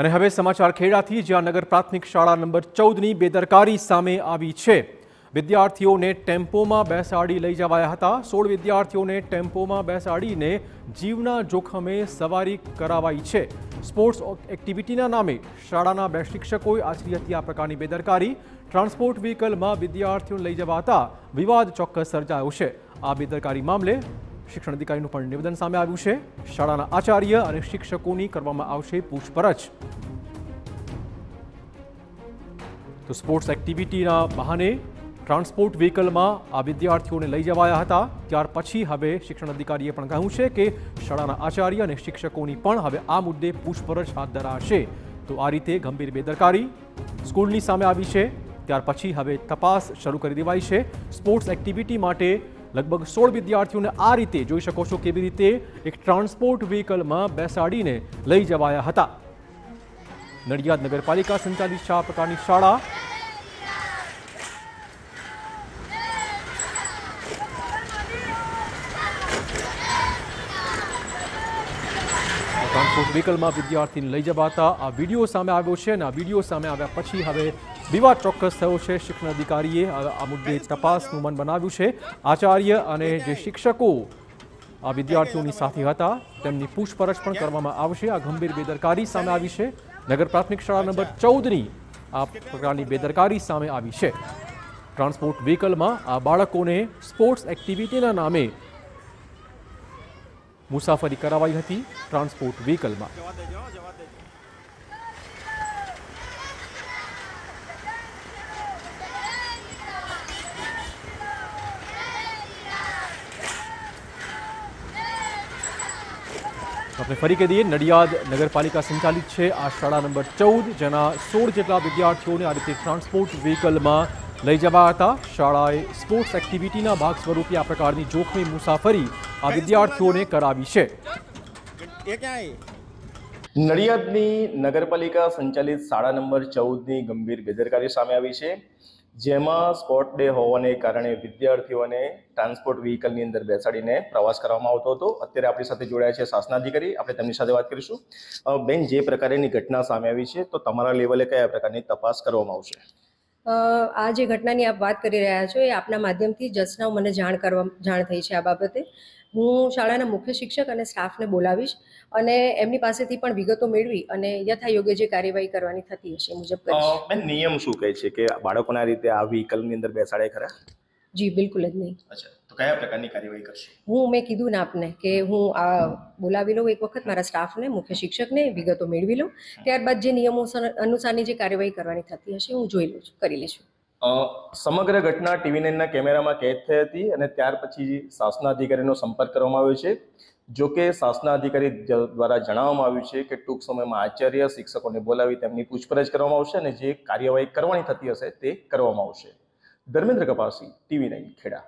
અને હવે સમાચાર ખેડાથી જ્યાં નગર પ્રાથમિક શાળા નંબર ચૌદની બેદરકારી સામે આવી છે વિદ્યાર્થીઓને ટેમ્પોમાં બેસાડી લઈ જવાયા હતા સોળ વિદ્યાર્થીઓને ટેમ્પોમાં બેસાડીને જીવના જોખમે સવારી કરાવાઈ છે સ્પોર્ટ્સ એક્ટિવિટીના નામે શાળાના બે શિક્ષકોએ આચરી હતી આ પ્રકારની બેદરકારી ટ્રાન્સપોર્ટ વ્હીકલમાં વિદ્યાર્થીઓને લઈ જવા હતા વિવાદ ચોક્કસ સર્જાયો છે આ બેદરકારી મામલે શિક્ષણ અધિકારીનું પણ નિવેદન સામે આવ્યું છે શાળાના આચાર્ય અને શિક્ષકોની કરવામાં આવશે પૂછપરછ તો સ્પોર્ટ્સ એક્ટિવિટીના બહાને ટ્રાન્સપોર્ટ વ્હીકલમાં આ વિદ્યાર્થીઓને લઈ જવાયા હતા ત્યાર પછી હવે શિક્ષણ અધિકારીએ પણ કહ્યું છે કે શાળાના આચાર્ય અને શિક્ષકોની પણ હવે આ મુદ્દે પૂછપરછ હાથ ધરાશે તો આ રીતે ગંભીર બેદરકારી સ્કૂલની સામે આવી છે ત્યાર પછી હવે તપાસ શરૂ કરી દેવાઈ છે સ્પોર્ટ્સ એક્ટિવિટી માટે લગભગ સોળ વિદ્યાર્થીઓને આ રીતે જોઈ શકો છો કેવી રીતે એક ટ્રાન્સપોર્ટ વ્હીકલમાં બેસાડીને લઈ જવાયા હતા નડિયાદ નગરપાલિકા સંચાલિત આ પ્રકારની શાળા ટ્રાન્સપોર્ટ વ્હીકલમાં વિદ્યાર્થીને લઈ જવાતા આ વિડીયો સામે આવ્યો છે અને આ વિડીયો સામે આવ્યા પછી હવે વિવાદ ચોક્કસ થયો છે શિક્ષણ અધિકારીએ આ મુદ્દે તપાસનું મન બનાવ્યું છે આચાર્ય અને જે શિક્ષકો આ વિદ્યાર્થીઓની સાથે હતા તેમની પૂછપરછ પણ કરવામાં આવશે આ ગંભીર બેદરકારી સામે આવી છે નગર પ્રાથમિક શાળા નંબર ચૌદની આ પ્રકારની બેદરકારી સામે આવી છે ટ્રાન્સપોર્ટ વ્હીકલમાં આ બાળકોને સ્પોર્ટ્સ એક્ટિવિટીના નામે મુસાફરી કરાવાઈ હતી ટ્રાન્સપોર્ટ વ્હીકલમાં આપણે ફરી કહી દઈએ નડિયાદ નગરપાલિકા સંચાલિત છે આ શાળા નંબર ચૌદ જેના સોળ જેટલા વિદ્યાર્થીઓને આ રીતે ટ્રાન્સપોર્ટ વ્હીકલમાં લઈ જવા હતા શાળાએ સ્પોર્ટ્સ એક્ટિવિટીના ભાગ સ્વરૂપે આ પ્રકારની જોખમી મુસાફરી આ વિદ્યાર્થીઓને કરાવી છે નડિયાદની નગરપાલિકા સંચાલિત શાળા નંબર ચૌદની ગંભીર બેદરકારી સામે આવી છે જેમાં સ્પોટ ડે હોવાને કારણે વિદ્યાર્થીઓને ટ્રાન્સપોર્ટ વ્હીકલની અંદર બેસાડીને પ્રવાસ કરવામાં આવતો હતો અત્યારે આપણી સાથે જોડાયા છે શાસનાધિકારી આપણે તેમની સાથે વાત કરીશું બેન જે પ્રકારની ઘટના સામે આવી છે તો તમારા લેવલે કયા પ્રકારની તપાસ કરવામાં આવશે આ જે ઘટનાની આપ વાત કરી રહ્યા છો એ આપના માધ્યમથી જસના મને જાણ કરવા જાણ થઈ છે આ બાબતે હું શાળાના મુખ્ય શિક્ષક અને સ્ટાફને બોલાવીશ અને એમની પાસેથી પણ વિગતો મેળવી અને યથાયોગ્ય જે કાર્યવાહી કરવાની થતી હશે મુજબ કરીશ નિયમ શું કહે છે કે બાળકોના રીતે આ વ્હીકલની અંદર બેસાડે ખરા જી બિલકુલ જ નહીં અચ્છા કયા પ્રકારની કાર્યવાહી કરશે હું મેં કીધું ને આપને કે હું આ બોલાવી લઉં એક વખત મારા સ્ટાફને મુખ્ય શિક્ષકને વિગતો મેળવી લઉં ત્યારબાદ જે નિયમો અનુસારની જે કાર્યવાહી કરવાની થતી હશે હું જોઈ લઉં છું કરી લઈશું સમગ્ર ઘટના ટીવી નાઇનના કેમેરામાં કેદ થઈ હતી અને ત્યાર પછી શાસના અધિકારીનો સંપર્ક કરવામાં આવ્યો છે જો કે શાસના અધિકારી દ્વારા જણાવવામાં આવ્યું છે કે ટૂંક સમયમાં આચાર્ય શિક્ષકોને બોલાવી તેમની પૂછપરછ કરવામાં આવશે અને જે કાર્યવાહી કરવાની થતી હશે તે કરવામાં આવશે ધર્મેન્દ્ર કપાસી ટીવી નાઇન ખેડા